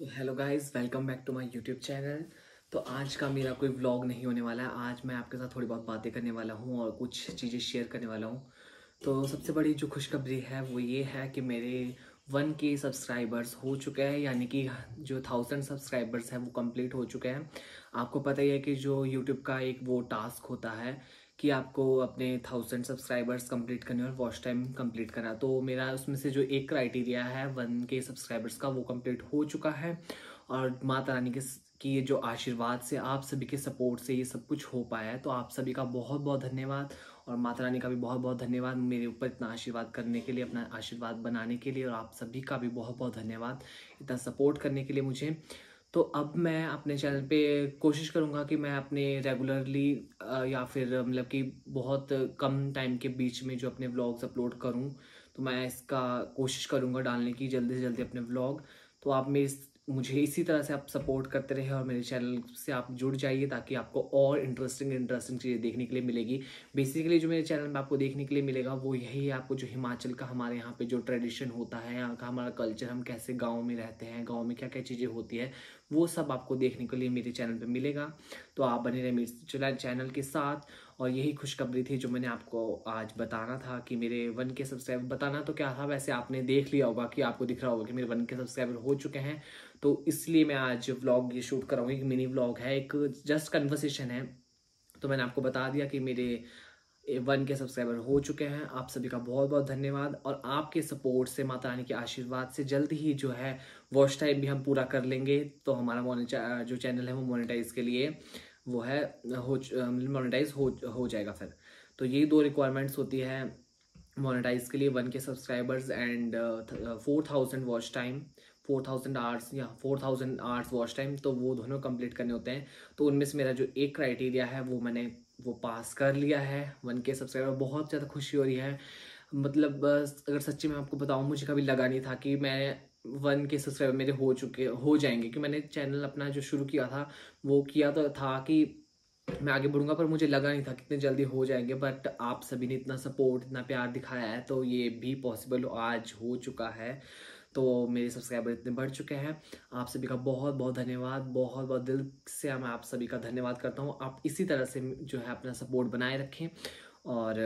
तो hello guys welcome back to my YouTube channel तो आज का मेरा कोई व्लॉग नहीं होने वाला है आज मैं आपके साथ थोड़ी बहुत बातें करने वाला हूँ और कुछ चीज़ें शेयर करने वाला हूँ तो सबसे बड़ी जो खुशखबरी है वो ये है कि मेरे वन के सब्सक्राइबर्स हो चुके हैं यानी कि जो थाउजेंड सब्सक्राइबर्स हैं वो कम्प्लीट हो चुके हैं आपको पता ही है कि जो यूट्यूब का एक वो टास्क होता है कि आपको अपने थाउजेंड सब्सक्राइबर्स कंप्लीट करने और वॉच टाइम कंप्लीट करा तो मेरा उसमें से जो एक क्राइटेरिया है वन के सब्सक्राइबर्स का वो कंप्लीट हो चुका है और माता रानी के कि ये जो आशीर्वाद से आप सभी के सपोर्ट से ये सब कुछ हो पाया है तो आप सभी का बहुत बहुत धन्यवाद और माता रानी का भी बहुत बहुत धन्यवाद मेरे ऊपर इतना आशीर्वाद करने के लिए अपना आशीर्वाद बनाने के लिए और आप सभी का भी बहुत बहुत धन्यवाद इतना सपोर्ट करने के लिए मुझे तो अब मैं अपने चैनल पे कोशिश करूँगा कि मैं अपने रेगुलरली या फिर मतलब कि बहुत कम टाइम के बीच में जो अपने व्लॉग्स अपलोड करूँ तो मैं इसका कोशिश करूँगा डालने की जल्दी से जल्दी अपने व्लॉग तो आप मेरे मुझे इसी तरह से आप सपोर्ट करते रहे और मेरे चैनल से आप जुड़ जाइए ताकि आपको और इंटरेस्टिंग इंटरेस्टिंग चीज़ें देखने के लिए मिलेगी बेसिकली जो मेरे चैनल में आपको देखने के लिए मिलेगा वो यही है आपको जो हिमाचल का हमारे यहाँ पे जो ट्रेडिशन होता है यहाँ का हमारा कल्चर हम कैसे गाँव में रहते हैं गाँव में क्या क्या चीज़ें होती है वो सब आपको देखने के लिए मेरे चैनल पर मिलेगा तो आप बने रहे मेरे चैनल के साथ और यही खुशखबरी थी जो मैंने आपको आज बताना था कि मेरे वन के सब्सक्राइबर बताना तो क्या था वैसे आपने देख लिया होगा कि आपको दिख रहा होगा कि मेरे वन के सब्सक्राइबर हो चुके हैं तो इसलिए मैं आज व्लॉग ये शूट कराऊंगी एक मिनी व्लॉग है एक जस्ट कन्वर्सेशन है तो मैंने आपको बता दिया कि मेरे वन के सब्सक्राइबर हो चुके हैं आप सभी का बहुत बहुत धन्यवाद और आपके सपोर्ट से माता रानी के आशीर्वाद से जल्द ही जो है वॉच टाइम भी हम पूरा कर लेंगे तो हमारा जो चैनल है वो मोनिटाइज के लिए वो है हो मोनेटाइज मतलब हो हो जाएगा फिर तो यही दो रिक्वायरमेंट्स होती है मोनेटाइज के लिए one K subscribers and four thousand watch time four thousand hours या four thousand hours watch time तो वो दोनों कंप्लीट करने होते हैं तो उनमें से मेरा जो एक क्राइटेरिया है वो मैंने वो पास कर लिया है वन के सब्सक्राइबर बहुत ज़्यादा खुशी हो रही है मतलब अगर सच्ची में आपको बताऊँ मुझे कभी लगा नहीं था कि मैं वन के सब्सक्राइबर मेरे हो चुके हो जाएंगे क्योंकि मैंने चैनल अपना जो शुरू किया था वो किया तो था कि मैं आगे बढ़ूंगा पर मुझे लगा नहीं था कितने जल्दी हो जाएंगे बट आप सभी ने इतना सपोर्ट इतना प्यार दिखाया है तो ये भी पॉसिबल आज हो चुका है तो मेरे सब्सक्राइबर इतने बढ़ चुके हैं आप सभी का बहुत बहुत धन्यवाद बहुत बहुत दिल से मैं आप सभी का धन्यवाद करता हूँ आप इसी तरह से जो है अपना सपोर्ट बनाए रखें और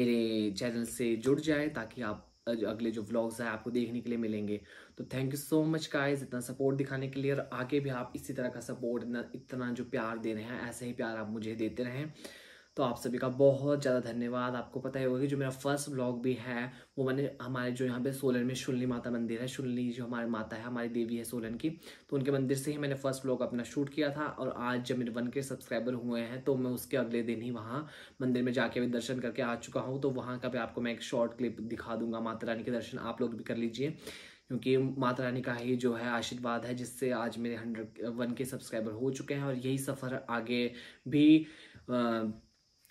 मेरे चैनल से जुड़ जाए ताकि आप जो अगले जो व्लॉग्स हैं आपको देखने के लिए मिलेंगे तो thank you so much guys इतना सपोर्ट दिखाने के लिए और आगे भी आप इसी तरह का सपोर्ट इतना इतना जो प्यार दे रहे हैं ऐसे ही प्यार आप मुझे देते रहें तो आप सभी का बहुत ज़्यादा धन्यवाद आपको पता ही होगा कि जो मेरा फर्स्ट ब्लॉग भी है वो मैंने हमारे जो यहाँ पे सोलन में शुल्ली माता मंदिर है शुल्ली जो हमारे माता है हमारी देवी है सोलन की तो उनके मंदिर से ही मैंने फर्स्ट ब्लॉग अपना शूट किया था और आज जब मेरे वन के सब्सक्राइबर हुए हैं तो मैं उसके अगले दिन ही वहाँ मंदिर में जाके भी दर्शन करके आ चुका हूँ तो वहाँ का भी आपको मैं एक शॉर्ट क्लिप दिखा दूंगा माता रानी के दर्शन आप लोग भी कर लीजिए क्योंकि माता रानी का ही जो है आशीर्वाद है जिससे आज मेरे हंड्रेड वन के सब्सक्राइबर हो चुके हैं और यही सफ़र आगे भी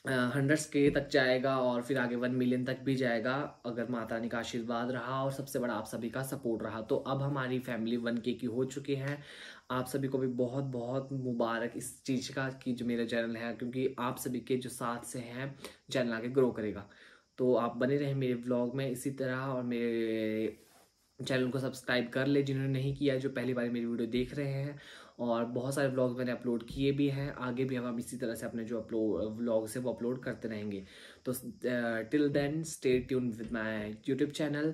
हंड्रेड्स के तक जाएगा और फिर आगे वन मिलियन तक भी जाएगा अगर माता रानी का आशीर्वाद रहा और सबसे बड़ा आप सभी का सपोर्ट रहा तो अब हमारी फैमिली वन के की हो चुकी है आप सभी को भी बहुत बहुत मुबारक इस चीज़ का कि जो मेरा चैनल है क्योंकि आप सभी के जो साथ से हैं चैनल आगे ग्रो करेगा तो आप बने रहें मेरे ब्लॉग में इसी तरह और मेरे चैनल को सब्सक्राइब कर ले जिन्होंने नहीं किया जो पहली बार मेरी वीडियो देख रहे हैं और बहुत सारे ब्लॉग्स मैंने अपलोड किए भी हैं आगे भी हम इसी तरह से अपने जो अपलोड व्लॉग्स हैं वो अपलोड करते रहेंगे तो till then stay tuned with my YouTube channel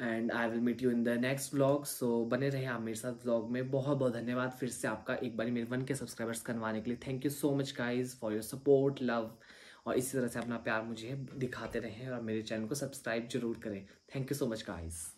and I will meet you in the next vlog so बने रहे आप मेरे साथ व्लॉग में बहुत बहुत धन्यवाद फिर से आपका एक बार मेरे वन के सब्सक्राइबर्स करवाने के लिए thank you so much guys for your support love और इसी तरह से अपना प्यार मुझे दिखाते रहें और मेरे चैनल को सब्सक्राइब जरूर करें thank you so much guys